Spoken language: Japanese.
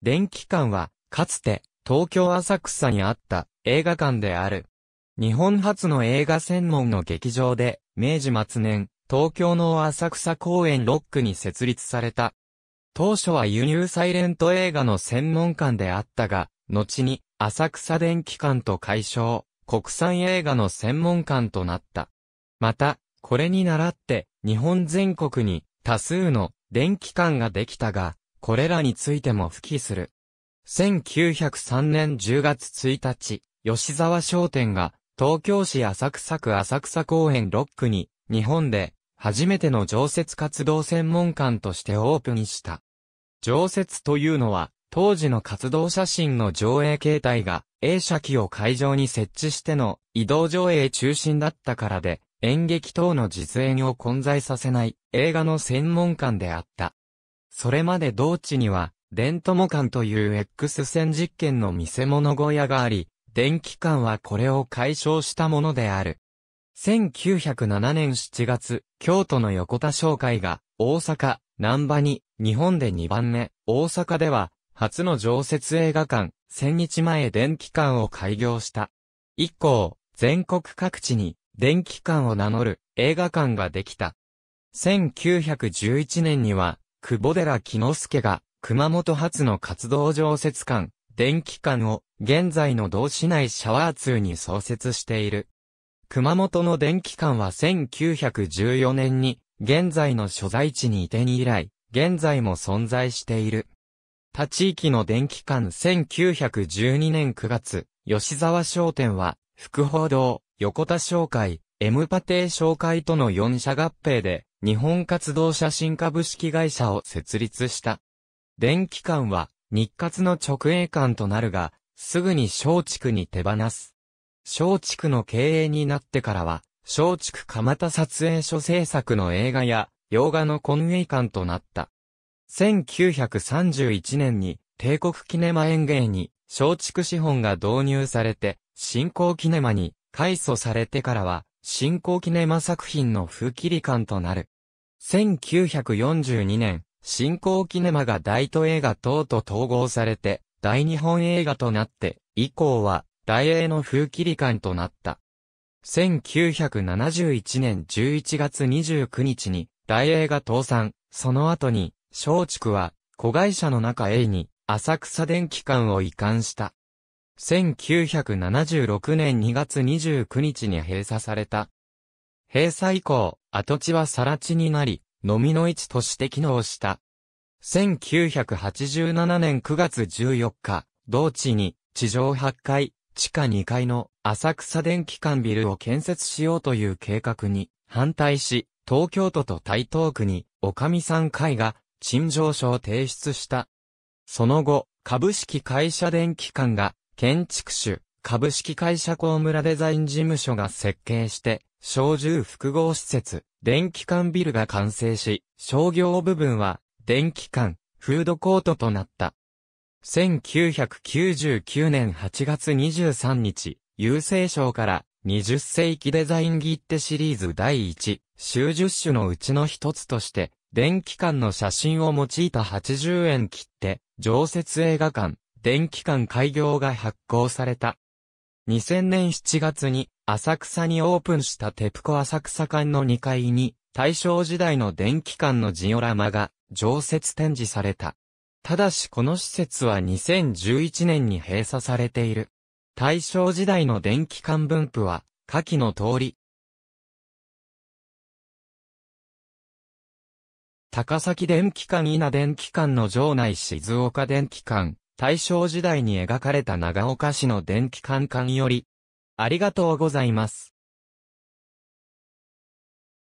電気館は、かつて、東京浅草にあった映画館である。日本初の映画専門の劇場で、明治末年、東京の浅草公園ロックに設立された。当初は輸入サイレント映画の専門館であったが、後に浅草電気館と解消、国産映画の専門館となった。また、これに倣って、日本全国に多数の電気館ができたが、これらについても付記する。1903年10月1日、吉沢商店が、東京市浅草区浅草公園6区に、日本で、初めての常設活動専門館としてオープンした。常設というのは、当時の活動写真の上映形態が、映写機を会場に設置しての移動上映中心だったからで、演劇等の実演を混在させない映画の専門館であった。それまで同地には、電友館という X 線実験の見せ物小屋があり、電気館はこれを解消したものである。1907年7月、京都の横田商会が、大阪、南波に、日本で2番目、大阪では、初の常設映画館、千日前電気館を開業した。以降、全国各地に、電気館を名乗る映画館ができた。1911年には、久保寺木之助が、熊本発の活動常設館、電気館を、現在の同市内シャワー通に創設している。熊本の電気館は1914年に、現在の所在地に移転以来、現在も存在している。他地域の電気館1912年9月、吉沢商店は、福報堂、横田商会、エムパテ商会との4社合併で、日本活動写真株式会社を設立した。電気館は日活の直営館となるが、すぐに松竹に手放す。松竹の経営になってからは、松竹蒲田撮影所制作の映画や洋画の混イ館となった。1931年に帝国キネマ園芸に松竹資本が導入されて、新興キネマに改祖されてからは、新興キネマ作品の風切り感となる。1942年、新興キネマが大都映画等と統合されて、大日本映画となって、以降は、大映の風切り感となった。1971年11月29日に、大映が倒産、その後に、松竹は、子会社の中 A に、浅草電機館を移管した。1976年2月29日に閉鎖された。閉鎖以降、跡地は更地になり、のみの市として機能した。1987年9月14日、同地に地上8階、地下2階の浅草電気館ビルを建設しようという計画に反対し、東京都と台東区に、岡見三会が、陳情書を提出した。その後、株式会社電気館が、建築主、株式会社高村デザイン事務所が設計して、小住複合施設、電気館ビルが完成し、商業部分は、電気館、フードコートとなった。1999年8月23日、郵政省から20世紀デザイン切手シリーズ第1、集10種のうちの一つとして、電気館の写真を用いた80円切手、常設映画館、電気館開業が発行された。2000年7月に浅草にオープンしたテプコ浅草館の2階に大正時代の電気館のジオラマが常設展示された。ただしこの施設は2011年に閉鎖されている。大正時代の電気館分布は下記の通り。高崎電気館稲電気館の場内静岡電気館、大正時代に描かれた長岡市の電気管管より、ありがとうございます。